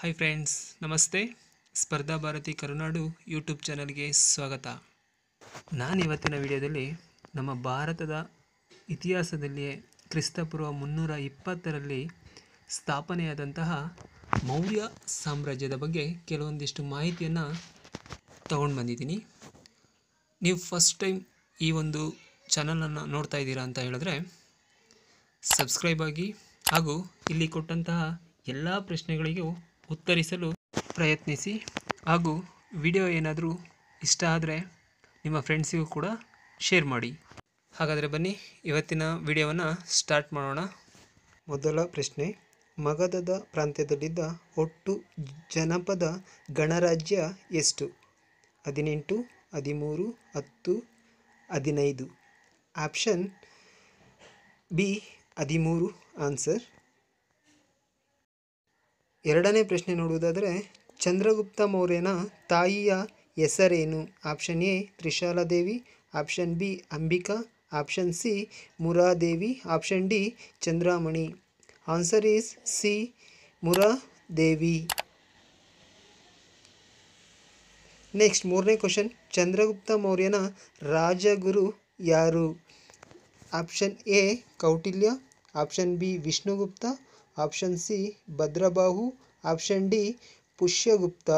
hi friends ನಮಸ್ತೆ ಸ್ಪರ್ಧಾ ಭಾರತಿ ಕರುನಾಡು YouTube ಚಾನಲ್ಗೆ ಸ್ವಾಗತ ನಾನು ಇವತ್ತಿನ ವಿಡಿಯೋದಲ್ಲಿ ನಮ್ಮ ಭಾರತದ ಇತಿಹಾಸದಲ್ಲಿಯೇ ಕ್ರಿಸ್ತಪೂರ್ವ ಮುನ್ನೂರ ಇಪ್ಪತ್ತರಲ್ಲಿ ಸ್ಥಾಪನೆಯಾದಂತಹ ಮೌರ್ಯ ಸಾಮ್ರಾಜ್ಯದ ಬಗ್ಗೆ ಕೆಲವೊಂದಿಷ್ಟು ಮಾಹಿತಿಯನ್ನು ತಗೊಂಡು ಬಂದಿದ್ದೀನಿ ನೀವು ಫಸ್ಟ್ ಟೈಮ್ ಈ ಒಂದು ಚಾನಲನ್ನು ನೋಡ್ತಾ ಇದ್ದೀರಾ ಅಂತ ಹೇಳಿದ್ರೆ ಸಬ್ಸ್ಕ್ರೈಬ್ ಆಗಿ ಹಾಗೂ ಇಲ್ಲಿ ಕೊಟ್ಟಂತಹ ಎಲ್ಲ ಪ್ರಶ್ನೆಗಳಿಗೂ ಉತ್ತರಿಸಲು ಪ್ರಯತ್ನಿಸಿ ಹಾಗೂ ವಿಡಿಯೋ ಏನಾದರೂ ಇಷ್ಟ ಆದರೆ ನಿಮ್ಮ ಫ್ರೆಂಡ್ಸಿಗೂ ಕೂಡ ಶೇರ್ ಮಾಡಿ ಹಾಗಾದರೆ ಬನ್ನಿ ಇವತ್ತಿನ ವಿಡಿಯೋವನ್ನು ಸ್ಟಾರ್ಟ್ ಮಾಡೋಣ ಮೊದಲ ಪ್ರಶ್ನೆ ಮಗಧದ ಪ್ರಾಂತ್ಯದಲ್ಲಿದ್ದ ಒಟ್ಟು ಜನಪದ ಗಣರಾಜ್ಯ ಎಷ್ಟು ಹದಿನೆಂಟು ಹದಿಮೂರು ಹತ್ತು ಹದಿನೈದು ಆಪ್ಷನ್ ಬಿ ಹದಿಮೂರು ಆನ್ಸರ್ ಎರಡನೇ ಪ್ರಶ್ನೆ ನೋಡುವುದಾದರೆ ಚಂದ್ರಗುಪ್ತ ಮೌರ್ಯನ ತಾಯಿಯ ಹೆಸರೇನು option A Trishaladevi option B Ambika option C Muradevi option D Chandramani answer is C Muradevi next ಮೂರನೇ ಕ್ವಶನ್ ಚಂದ್ರಗುಪ್ತ ಮೌರ್ಯನ ರಾಜಗುರು ಯಾರು option A Kautilya option B Vishnugupta option C Bhadrabahu option D Pushyagupta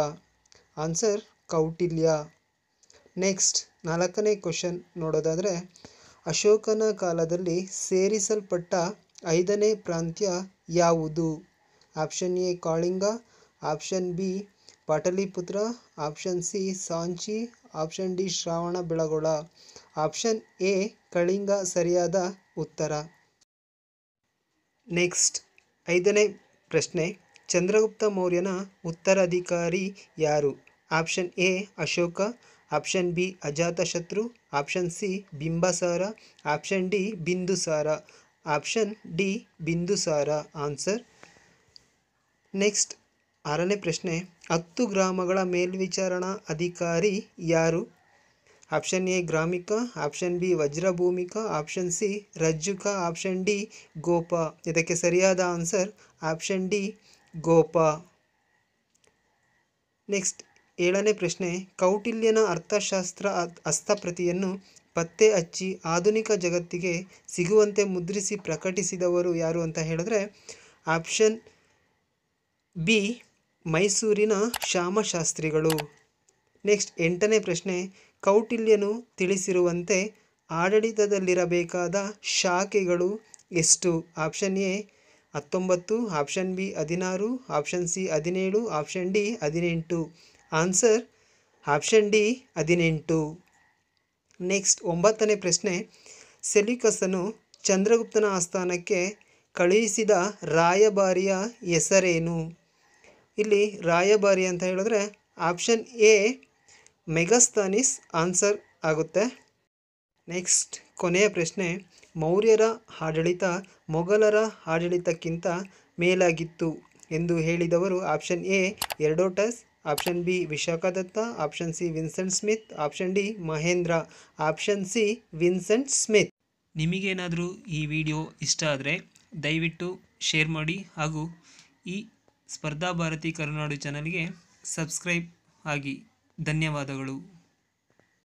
answer Kautilya next ನಾಲ್ಕನೇ ಕ್ವಶನ್ ನೋಡೋದಾದರೆ ಅಶೋಕನ ಕಾಲದಲ್ಲಿ ಸೇರಿಸಲ್ಪಟ್ಟ ಐದನೇ ಪ್ರಾಂತ್ಯ ಯಾವುದು option A Kalinga option B Pataliputra option C Sanchi option D Shravana Belagola option A Kalinga ಸರಿಯಾದ ಉತ್ತರ ನೆಕ್ಸ್ಟ್ ಐದನೇ ಪ್ರಶ್ನೆ ಚಂದ್ರಗುಪ್ತ ಮೌರ್ಯನ ಉತ್ತರಾಧಿಕಾರಿ ಯಾರು option A Ashoka option B Ajatashatru option C Bimbisara option D Bindusara option D Bindusara answer next ಆರನೇ ಪ್ರಶ್ನೆ ಹತ್ತು ಗ್ರಾಮಗಳ ಮೇಲ್ವಿಚಾರಣಾ ಅಧಿಕಾರಿ ಯಾರು option A Gramika option B Vajrabhumika option C Rajjuka option D Gopa ಇದಕ್ಕೆ ಸರಿಯಾದ answer option D Gopa next ಏಳನೇ ಪ್ರಶ್ನೆ ಕೌಟಿಲ್ಯನ ಅರ್ಥಶಾಸ್ತ್ರ ಹಸ್ತಪ್ರತಿಯನ್ನು ಪತ್ತೆ ಹಚ್ಚಿ ಆಧುನಿಕ ಜಗತ್ತಿಗೆ ಸಿಗುವಂತೆ ಮುದ್ರಿಸಿ ಪ್ರಕಟಿಸಿದವರು ಯಾರು ಅಂತ ಹೇಳಿದ್ರೆ ಆಪ್ಷನ್ ಬಿ ಮೈಸೂರಿನ ಶ್ಯಾಮಶಾಸ್ತ್ರಿಗಳು ನೆಕ್ಸ್ಟ್ ಎಂಟನೇ ಪ್ರಶ್ನೆ ಕೌಟಿಲ್ಯನು ತಿಳಿಸಿರುವಂತೆ ಆಡಳಿತದಲ್ಲಿರಬೇಕಾದ ಶಾಖೆಗಳು ಎಷ್ಟು ಆಪ್ಷನ್ ಎ ಹತ್ತೊಂಬತ್ತು ಆಪ್ಷನ್ ಬಿ ಹದಿನಾರು ಆಪ್ಷನ್ ಸಿ ಹದಿನೇಳು ಆಪ್ಷನ್ ಡಿ ಹದಿನೆಂಟು ಆನ್ಸರ್ ಆಪ್ಷನ್ ಡಿ ಹದಿನೆಂಟು ನೆಕ್ಸ್ಟ್ ಒಂಬತ್ತನೇ ಪ್ರಶ್ನೆ ಸೆಲಿಕಸನು ಚಂದ್ರಗುಪ್ತನ ಆಸ್ಥಾನಕ್ಕೆ ಕಳುಹಿಸಿದ ರಾಯಭಾರಿಯ ಹೆಸರೇನು ಇಲ್ಲಿ ರಾಯಭಾರಿ ಅಂತ ಹೇಳಿದ್ರೆ ಆಪ್ಷನ್ ಎ ಮೆಗಾಸ್ತಾನಿಸ್ ಆನ್ಸರ್ ಆಗುತ್ತೆ ನೆಕ್ಸ್ಟ್ ಕೊನೆಯ ಪ್ರಶ್ನೆ ಮೌರ್ಯರ ಆಡಳಿತ ಮೊಘಲರ ಆಡಳಿತಕ್ಕಿಂತ ಮೇಲಾಗಿತ್ತು ಎಂದು ಹೇಳಿದವರು option A Herodotus option B Vishakhadatta option C Vincent Smith option D Mahendra option C Vincent Smith ನಿಮಗೇನಾದರೂ ಈ ವಿಡಿಯೋ ಇಷ್ಟ ಆದರೆ ದಯವಿಟ್ಟು ಶೇರ್ ಮಾಡಿ ಹಾಗೂ ಈ ಸ್ಪರ್ಧಾ ಭಾರತಿ ಕರುನಾಡು ಚಾನಲ್ಗೆ ಸಬ್ಸ್ಕ್ರೈಬ್ ಆಗಿ ಧನ್ಯವಾದಗಳು